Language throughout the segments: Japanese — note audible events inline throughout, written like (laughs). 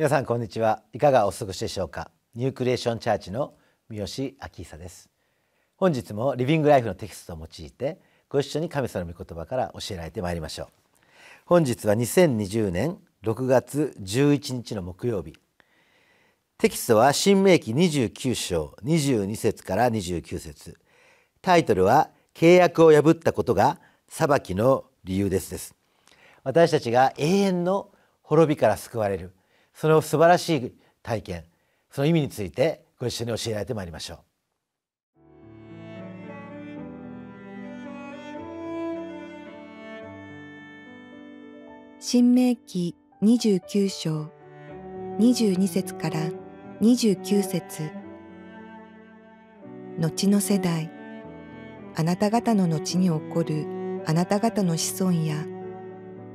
皆さんこんにちはいかがお過ごしでしょうかニュークリエーションチャーチの三好明久です本日もリビングライフのテキストを用いてご一緒に神様の御言葉から教えられてまいりましょう本日は2020年6月11日の木曜日テキストは新明記29章22節から29節タイトルは契約を破ったことが裁きの理由ですです私たちが永遠の滅びから救われるその素晴らしい体験その意味についてご一緒に教えられてまいりましょう。新明記29章22節から29節後の世代あなた方の後に起こるあなた方の子孫や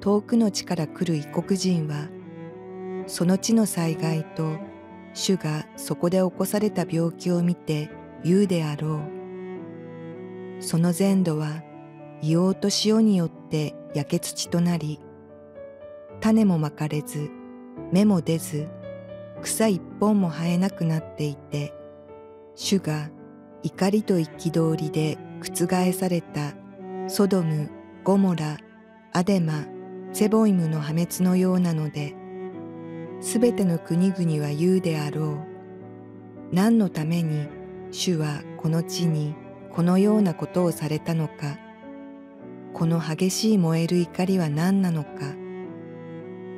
遠くの地から来る異国人はその地の災害と主がそこで起こされた病気を見て言うであろうその全土は硫黄と塩によって焼け土となり種もまかれず芽も出ず草一本も生えなくなっていて主が怒りと憤りで覆されたソドムゴモラアデマセボイムの破滅のようなのですべての国々は言うであろう何のために主はこの地にこのようなことをされたのかこの激しい燃える怒りは何なのか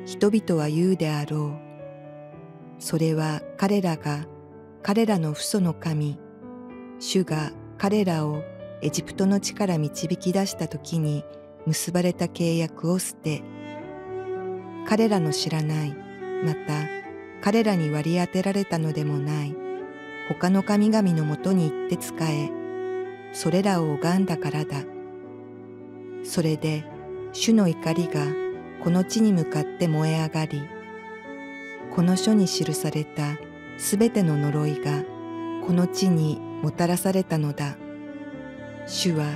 人々は言うであろうそれは彼らが彼らの父祖の神主が彼らをエジプトの地から導き出した時に結ばれた契約を捨て彼らの知らないまた彼らに割り当てられたのでもない他の神々のもとに行って仕えそれらを拝んだからだそれで主の怒りがこの地に向かって燃え上がりこの書に記されたすべての呪いがこの地にもたらされたのだ主は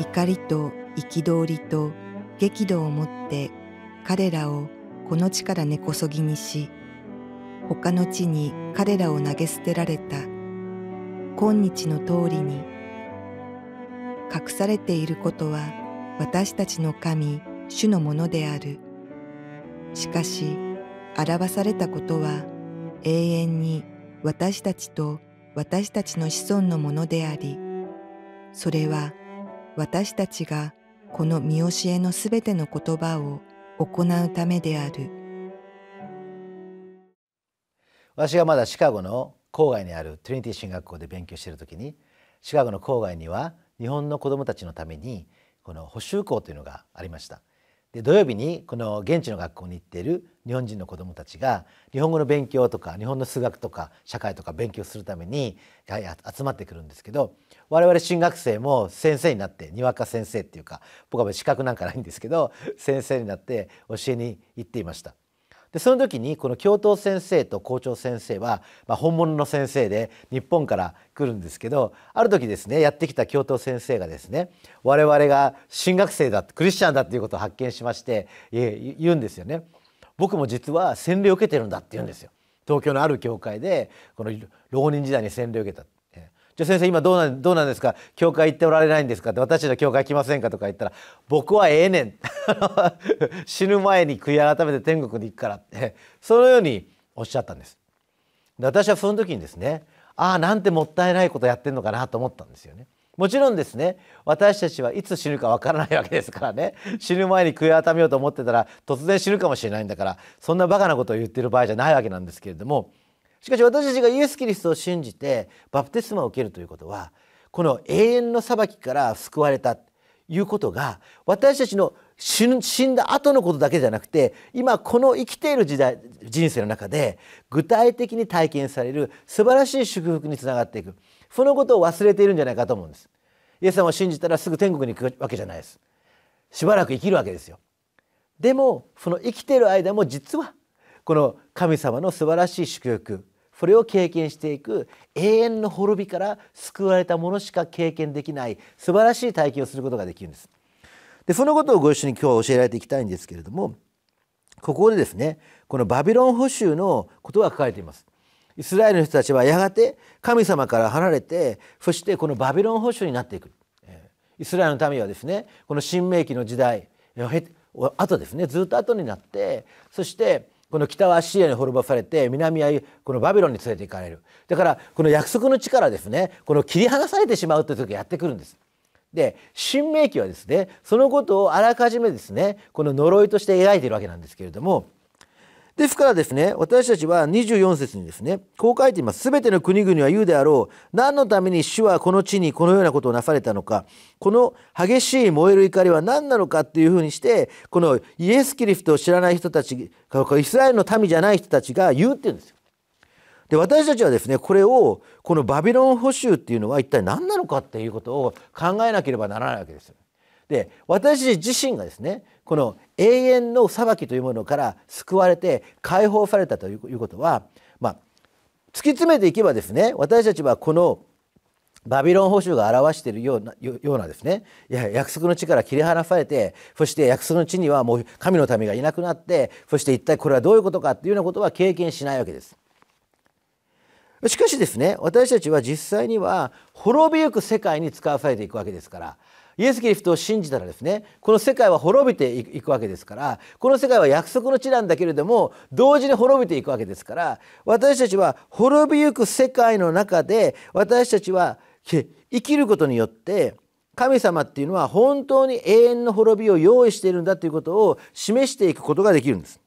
怒りと憤りと激怒をもって彼らをこの地から根こそぎにし他の地に彼らを投げ捨てられた今日の通りに隠されていることは私たちの神主のものであるしかし表されたことは永遠に私たちと私たちの子孫のものでありそれは私たちがこの見教えのすべての言葉を行うためである私がまだシカゴの郊外にあるトリニティ進学校で勉強している時にシカゴの郊外には日本の子どもたちのためにこの補修校というのがありましたで土曜日にこの現地の学校に行っている日本人の子どもたちが日本語の勉強とか日本の数学とか社会とか勉強するために集まってくるんですけど我々新学生も先生になってにわか先生っていうか僕は資格なんかないんですけど先生になって教えに行っていました。でその時にこの教頭先生と校長先生は、まあ、本物の先生で日本から来るんですけどある時ですねやってきた教頭先生がですね我々が神学生だクリスチャンだっていうことを発見しまして言うんですよね。僕も実は洗礼を受けてるんだって言うんですよ。東京のある教会でこの浪人時代に洗礼を受けた。じゃあ先生今どうなんどうなんですか教会行っておられないんですかって私たちの教会来ませんかとか言ったら僕はええねん (laughs) 死ぬ前に悔い改めて天国に行くからってそのようにおっしゃったんです。で私はその時にですねああなんてもったいないことやってんのかなと思ったんですよね。もちろんですね私たちはいつ死ぬかわからないわけですからね死ぬ前に悔い改めようと思ってたら突然死ぬかもしれないんだからそんなバカなことを言ってる場合じゃないわけなんですけれどもしかし私たちがイエス・キリストを信じてバプテスマを受けるということはこの永遠の裁きから救われたということが私たちの死んだ後のことだけじゃなくて今この生きている時代人生の中で具体的に体験される素晴らしい祝福につながっていくそのことを忘れているんじゃないかと思うんです。イエス様を信じたらすぐ天国に行くわけじゃないです。しばらく生きるわけですよ。でもその生きている間も実はこの神様の素晴らしい祝福それを経験していく永遠の滅びから救われたものしか経験できない素晴らしい体験をすることができるんです。でそのことをご一緒に今日は教えられていきたいんですけれどもここでですねこのバビロン捕囚のことが書かれています。イスラエルの人たちはやがて神様から離れてそしてこのバビロン捕囚になっていく。イスラエルの民はですねこの新明紀の時代後ですねずっと後になってそしてこの北はシリアに滅ぼされて南はこのバビロンに連れて行かれるだからこの約束の地からですねこの切り離されてしまうという時がやってくるんです。で新明記はですねそのことをあらかじめですねこの呪いとして描いているわけなんですけれどもですからですね、私たちは24節にですね、こう書いています。すべての国々は言うであろう。何のために主はこの地にこのようなことをなされたのか。この激しい燃える怒りは何なのかっていうふうにして、このイエス・キリストを知らない人たち、イスラエルの民じゃない人たちが言うっていうんですよ。で、私たちはですね、これを、このバビロン捕囚っていうのは一体何なのかっていうことを考えなければならないわけですよ。で私自身がですねこの永遠の裁きというものから救われて解放されたということは、まあ、突き詰めていけばですね私たちはこのバビロン保守が表しているようなようなですねいや約束の地から切り離されてそして約束の地にはもう神の民がいなくなってそして一体これはどういうことかっていうようなことは経験しないわけです。しかしですね私たちは実際には滅びゆく世界に使わされていくわけですからイエス・キリストを信じたらですねこの世界は滅びていくわけですからこの世界は約束の地なんだけれども同時に滅びていくわけですから私たちは滅びゆく世界の中で私たちは生きることによって神様っていうのは本当に永遠の滅びを用意しているんだということを示していくことができるんです。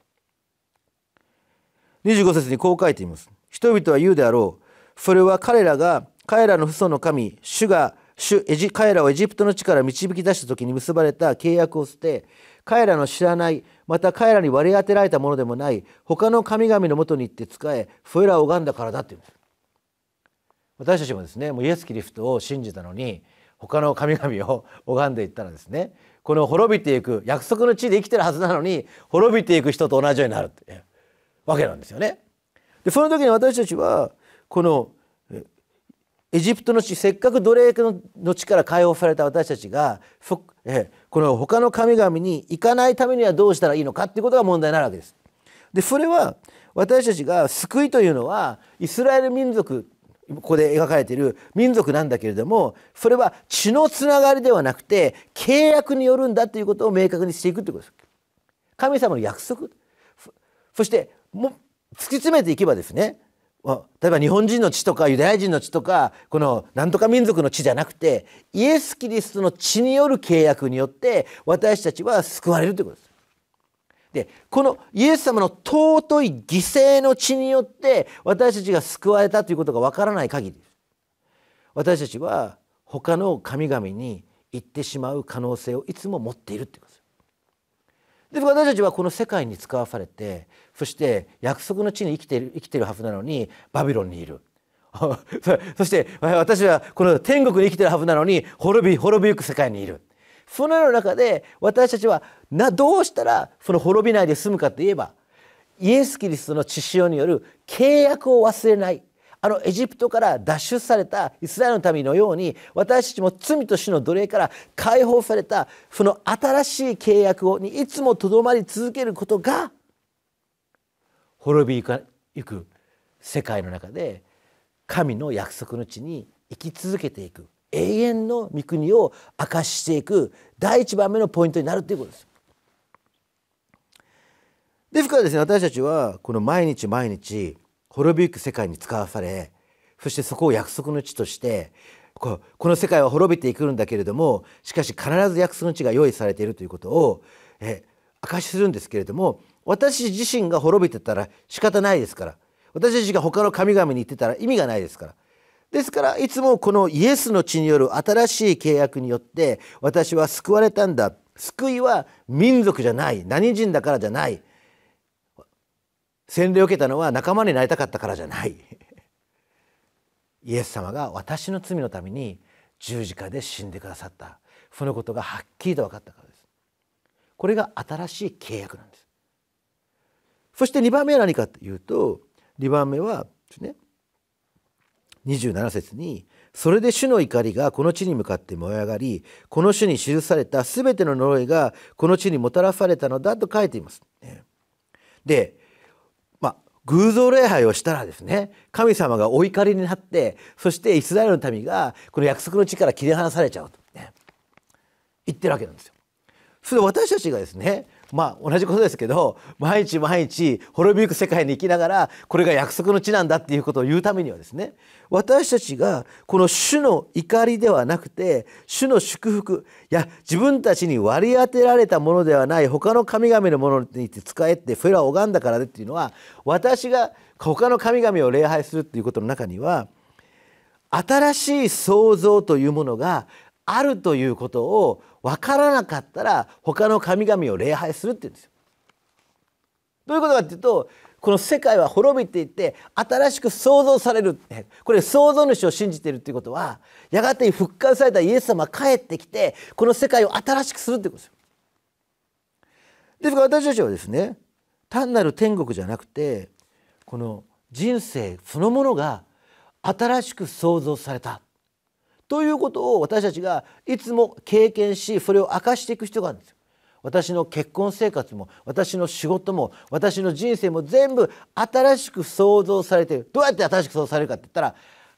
25節にこう書いています。人々は言うであろう。それは彼らが彼らの父祖の神主が主エジ彼らをエジプトの地から導き出した時に結ばれた契約を捨て彼らの知らないまた彼らに割り当てられたものでもない他の神々のもとに行って仕えそれらを拝んだからだってうんです私たちもですねもうイエス・キリストを信じたのに他の神々を拝んでいったらですねこの滅びていく約束の地で生きてるはずなのに滅びていく人と同じようになるってわけなんですよね。でその時に私たちはこのエジプトの地せっかく奴隷の地から解放された私たちがえこの他の神々に行かないためにはどうしたらいいのかっていうことが問題になるわけです。でそれは私たちが救いというのはイスラエル民族ここで描かれている民族なんだけれどもそれは血のつながりではなくて契約によるんだということを明確にしていくということです。神様の約束そしても突き詰めていけばですね例えば日本人の血とかユダヤ人の血とかこのなんとか民族の地じゃなくてイエス・キリストの血による契約によって私たちは救われるということです。でこのイエス様の尊い犠牲の血によって私たちが救われたということがわからない限り私たちは他の神々に行ってしまう可能性をいつも持っているということです。で私たちはこの世界に使わされてそして約束の地に生きている生きてるはずなのにバビロンにいる (laughs) そして私はこの天国に生きてるはずなのに滅び滅びゆく世界にいるそのような中で私たちはなどうしたらその滅びないで済むかといえばイエス・キリストの血潮による契約を忘れないあのエジプトから脱出されたイスラエルの民のように私たちも罪と死の奴隷から解放されたその新しい契約をにいつもとどまり続けることが滅びゆかゆく世界の中で神の約束の地に生き続けていく永遠の御国を明かしていく第一番目のポイントになるということです。ですからですね私たちはこの毎日毎日滅びゆく世界に使わされそしてそこを約束の地としてこの世界は滅びていくんだけれどもしかし必ず約束の地が用意されているということをえ証しするんですけれども私自身が滅びてたら仕方ないですから私自身が他の神々に行ってたら意味がないですから。ですからいつもこのイエスの血による新しい契約によって私は救われたんだ救いは民族じゃない何人だからじゃない洗礼を受けたのは仲間になりたかったからじゃないイエス様が私の罪のために十字架で死んでくださったそのことがはっきりと分かったからですこれが新しい契約なんですそして2番目は何かというと2番目はですね27節に「それで主の怒りがこの地に向かって燃え上がりこの主に記された全ての呪いがこの地にもたらされたのだ」と書いています。で偶像礼拝をしたらですね神様がお怒りになってそしてイスラエルの民がこの約束の地から切り離されちゃうと、ね、言ってるわけなんですよ。それで私たちがですねまあ同じことですけど毎日毎日滅びゆく世界に生きながらこれが約束の地なんだっていうことを言うためにはですね私たちがこの主の怒りではなくて主の祝福いや自分たちに割り当てられたものではない他の神々のものについて使えってフェラを拝んだからでっていうのは私が他の神々を礼拝するっていうことの中には新しい創造というものがあるということを分からなかったら他の神々を礼拝するって言うんですよ。どういうことかっていうとこの世界は滅びていって新しく創造されるこれ創造主を信じているということはやがて復活されたイエス様が帰ってきてこの世界を新しくするってことですよ。ですから私たちはですね単なる天国じゃなくてこの人生そのものが新しく創造されたということを私たちがいつも経験しそれを明かしていく必要があるんです私の結婚生活も私の仕事も私の人生も全部新しく創造されているどうやって新しく創造されるかって言ったら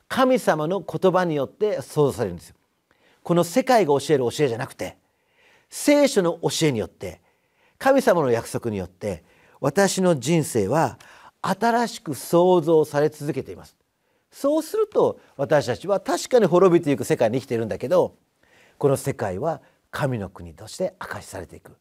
神様の言葉によって創造されるんですよ。この世界が教える教えじゃなくて聖書の教えによって神様の約束によって私の人生は新しく創造され続けています。そうすると私たちは確かに滅びていく世界に生きているんだけどこの世界は神の国として明かしされていく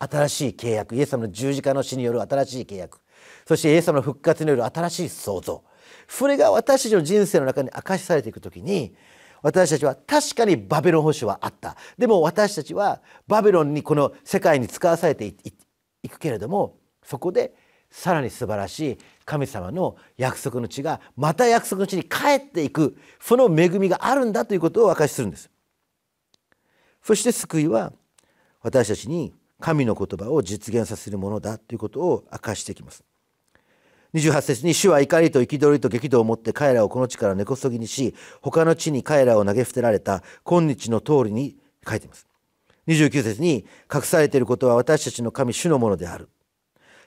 新しい契約イエス様の十字架の死による新しい契約そしてイエス様の復活による新しい創造それが私たちの人生の中に明かしされていく時に私たちは確かにバビロン保守はあったでも私たちはバビロンにこの世界に使わされていくけれどもそこでさらに素晴らしい神様の約束の地がまた約束の地に帰っていくその恵みがあるんだということを証しするんですそして救いは私たちに神の言葉を実現させるものだということを証していきます28節に主は怒りと憤りと激怒を持って彼らをこの地から根こそぎにし他の地に彼らを投げ捨てられた今日の通りに書いています29節に隠されていることは私たちの神主のものである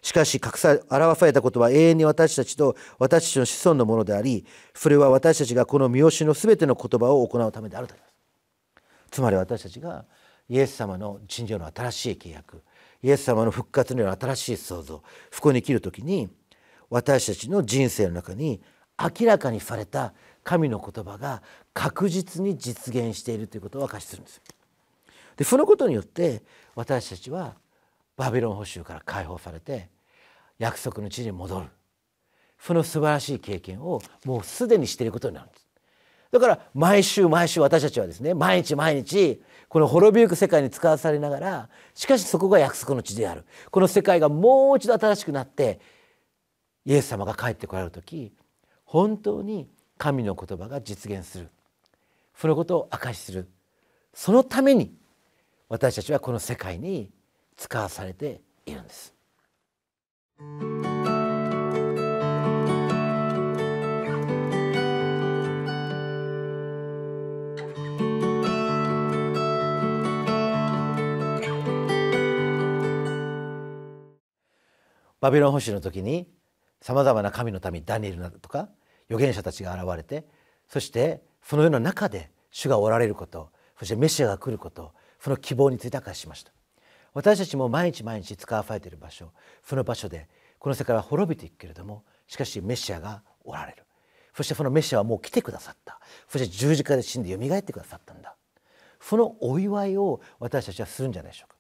しかし隠さ表されたことは永遠に私たちと私たちの子孫のものでありそれは私たちがこの見教えの全ての言葉を行うためであるとますつまり私たちがイエス様の神条の新しい契約イエス様の復活のような新しい創造そこに生きる時に私たちの人生の中に明らかにされた神の言葉が確実に実現しているということを証しするんですでそのことによって私たちはバビロン捕囚から解放されて約束の地に戻るその素晴らしい経験をもうすでにしていることになるんですだから毎週毎週私たちはですね毎日毎日この滅びゆく世界に使わされながらしかしそこが約束の地であるこの世界がもう一度新しくなってイエス様が帰ってこられる時本当に神の言葉が実現するそのことを証しするそのために私たちはこの世界に使わされているんです。バビロン保守の時にさまざまな神の民ダニエルなどとか預言者たちが現れてそしてその世の中で主がおられることそしてメシアが来ることその希望について明かしました私たちも毎日毎日使わされている場所その場所でこの世界は滅びていくけれどもしかしメシアがおられるそしてそのメシアはもう来てくださったそして十字架で死んでよみがえってくださったんだそのお祝いを私たちはするんじゃないでしょうか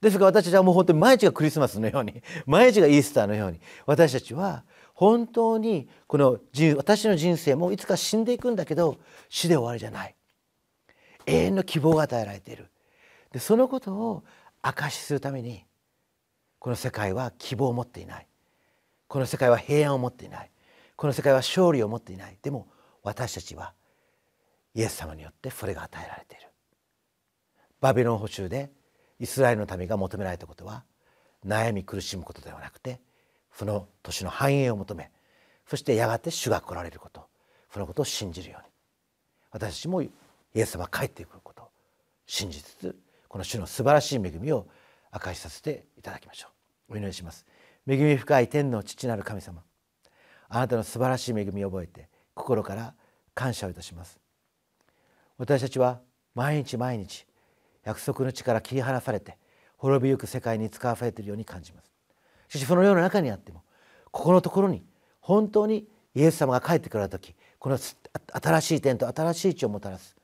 ですが私たちはもう本当に毎日がクリスマスのように (laughs) 毎日がイースターのように私たちは本当にこの私の人生もいつか死んでいくんだけど死で終わりじゃない永遠の希望が与えられているでそのことを証しするためにこの世界は希望を持っていないこの世界は平安を持っていないこの世界は勝利を持っていないでも私たちはイエス様によってそれが与えられているバビロン捕囚でイスラエルの民が求められたことは悩み苦しむことではなくてその年の繁栄を求めそしてやがて主が来られることそのことを信じるように私たちもイエス様が帰ってくることを信じつつこの主の素晴らしい恵みを明かしさせていただきましょうお祈りします恵み深い天の父なる神様あなたの素晴らしい恵みを覚えて心から感謝をいたします私たちは毎日毎日約束の地から切り離されて滅びゆく世界に使わされているように感じますしかしその世の中にあってもここのところに本当にイエス様が帰ってくる時この新しい点と新しい地をもたらす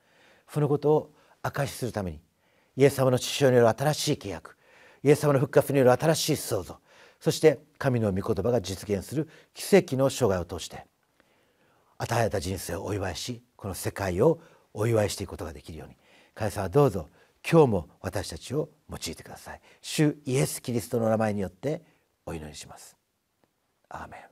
そのことを証しするためにイエス様の父親による新しい契約イエス様の復活による新しい創造そして神の御言葉が実現する奇跡の生涯を通して与えられた人生をお祝いしこの世界をお祝いしていくことができるように神様どうぞ今日も私たちを用いてください主イエス・キリストの名前によってお祈りしますアーメン